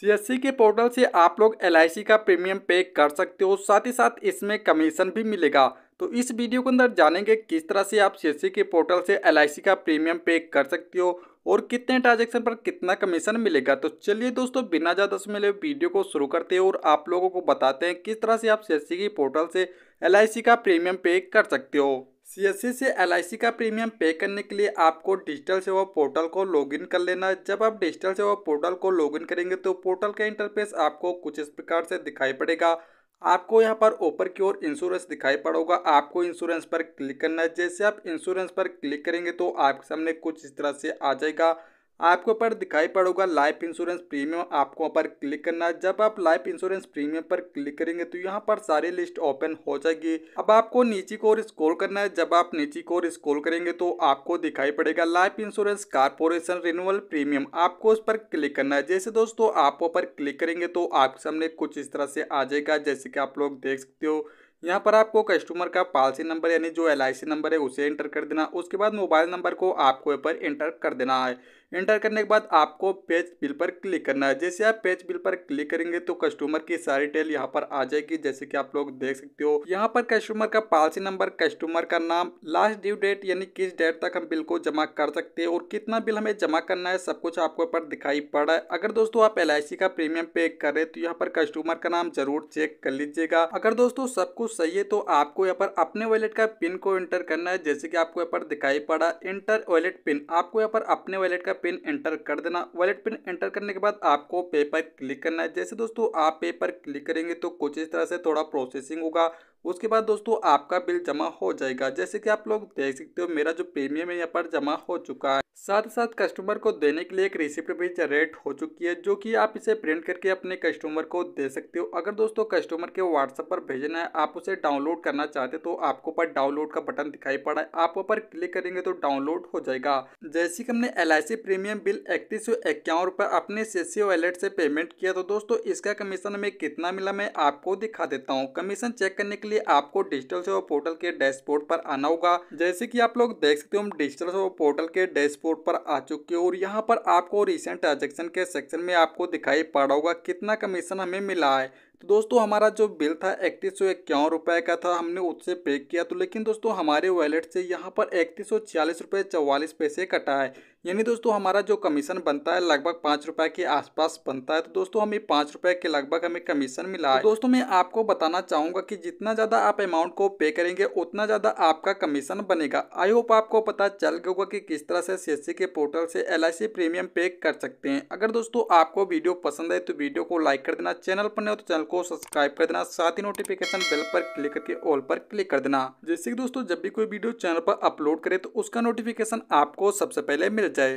CSC के portal से आप लोग एल का प्रीमियम पे कर सकते हो साथ ही साथ इसमें कमीशन भी मिलेगा तो इस वीडियो के अंदर जानेंगे किस तरह से आप सीएससी के पोर्टल से एल का प्रीमियम पे कर सकते हो और कितने ट्रांजेक्शन पर कितना कमीशन मिलेगा तो चलिए दोस्तों बिना ज़्यादा समय वीडियो को शुरू करते हैं और आप लोगों को बताते हैं किस तरह से आप सी की पोर्टल से एल का प्रीमियम पे कर सकते हो सी से एल का प्रीमियम पे करने के लिए आपको डिजिटल सेवा पोर्टल को लॉगिन कर लेना जब आप डिजिटल सेवा पोर्टल को लॉगिन करेंगे तो पोर्टल का इंटरफेस आपको कुछ इस प्रकार से दिखाई पड़ेगा आपको यहाँ पर ऊपर की ओर इंश्योरेंस दिखाई पड़ेगा आपको इंश्योरेंस पर क्लिक करना है जैसे आप इंश्योरेंस पर क्लिक करेंगे तो आपके सामने कुछ इस तरह से आ जाएगा आपको ऊपर दिखाई पड़ेगा लाइफ इंश्योरेंस प्रीमियम आपको पर क्लिक करना है जब आप लाइफ इंश्योरेंस प्रीमियम पर क्लिक करेंगे तो यहाँ पर सारी लिस्ट ओपन हो जाएगी अब आपको नीचे को और स्कोल करना है जब आप नीचे को और स्कोल करेंगे तो आपको दिखाई पड़ेगा life insurance corporation renewal premium आपको उस पर क्लिक करना है जैसे दोस्तों आप ऊपर क्लिक करेंगे तो आपके सामने कुछ इस तरह से आ जाएगा जैसे कि आप लोग देख सकते हो यहाँ पर आपको कस्टमर का पॉलिसी नंबर यानी जो एल नंबर है उसे एंटर कर देना उसके बाद मोबाइल नंबर को आपको यहाँ पर एंटर कर देना है इंटर करने के बाद आपको पेज बिल पर क्लिक करना है जैसे आप पेज बिल पर क्लिक करेंगे तो कस्टमर की सारी डिटेल यहाँ पर आ जाएगी जैसे कि आप लोग देख सकते हो यहाँ पर कस्टमर का पॉलिसी नंबर कस्टमर का नाम लास्ट ड्यू डेट यानी किस डेट तक हम बिल को जमा कर सकते हैं और कितना बिल हमें जमा करना है सब कुछ आपको पर दिखाई पड़ रहा है अगर दोस्तों आप एल का प्रीमियम पे करे तो यहाँ पर कस्टमर का नाम जरूर चेक कर लीजिएगा अगर दोस्तों सब कुछ सही है तो आपको यहाँ पर अपने वॉलेट का पिन को इंटर करना है जैसे की आपको यहाँ पर दिखाई पड़ा इंटर वॉलेट पिन आपको यहाँ पर अपने वॉलेट का पिन एंटर कर देना वॉलेट पिन एंटर करने के बाद आपको पे पर क्लिक करना है जैसे दोस्तों आप पे पर क्लिक करेंगे तो कुछ इस तरह से थोड़ा प्रोसेसिंग होगा उसके बाद दोस्तों आपका बिल जमा हो जाएगा जैसे कि आप लोग देख सकते हो मेरा जो प्रीमियम है यहाँ पर जमा हो चुका है साथ साथ कस्टमर को देने के लिए एक रिसिप्ट भी जनरेट हो चुकी है जो कि आप इसे प्रिंट करके अपने कस्टमर को दे सकते हो अगर दोस्तों कस्टमर के व्हाट्सएप पर भेजना है आप उसे डाउनलोड करना चाहते तो आपको पर डाउनलोड का बटन दिखाई पड़ा है आप ऊपर क्लिक करेंगे तो डाउनलोड हो जाएगा जैसे कि हमने एल प्रीमियम बिल इकतीस सौ इक्यावन अपने सी वैलेट से पेमेंट किया तो दोस्तों इसका कमीशन हमें कितना मिला मैं आपको दिखा देता हूँ कमीशन चेक करने के लिए लिए आपको डिजिटल सेवा पोर्टल के डैशबोर्ड पर आना होगा जैसे कि आप लोग देख सकते हो हम डिजिटल सेवा पोर्टल के डैशबोर्ड पर आ चुके हैं और यहाँ पर आपको रिसेंट ट्रांजेक्शन के सेक्शन में आपको दिखाई पड़ा होगा कितना कमीशन हमें मिला है तो दोस्तों हमारा जो बिल था इकतीस सौ इक्यावन रुपये का था हमने उससे पे किया तो लेकिन दोस्तों हमारे वैलेट से यहाँ पर इकतीस सौ छियालीस रुपये चौवालीस पैसे कटा है यानी दोस्तों हमारा जो कमीशन बनता है लगभग पाँच रुपये के आसपास बनता है तो दोस्तों हमें पाँच रुपये के लगभग हमें कमीशन मिला है तो दोस्तों मैं आपको बताना चाहूँगा कि जितना ज़्यादा आप अमाउंट को पे करेंगे उतना ज़्यादा आपका कमीशन बनेगा आई होप आपको पता चल गया होगा कि किस तरह से सी के पोर्टल से एल प्रीमियम पे कर सकते हैं अगर दोस्तों आपको वीडियो पसंद है तो वीडियो को लाइक कर देना चैनल पर नहीं हो तो चैनल को को सब्सक्राइब कर देना साथ ही नोटिफिकेशन बेल पर क्लिक करके ऑल पर क्लिक कर देना जिससे कि दोस्तों जब भी कोई वीडियो चैनल पर अपलोड करे तो उसका नोटिफिकेशन आपको सबसे पहले मिल जाए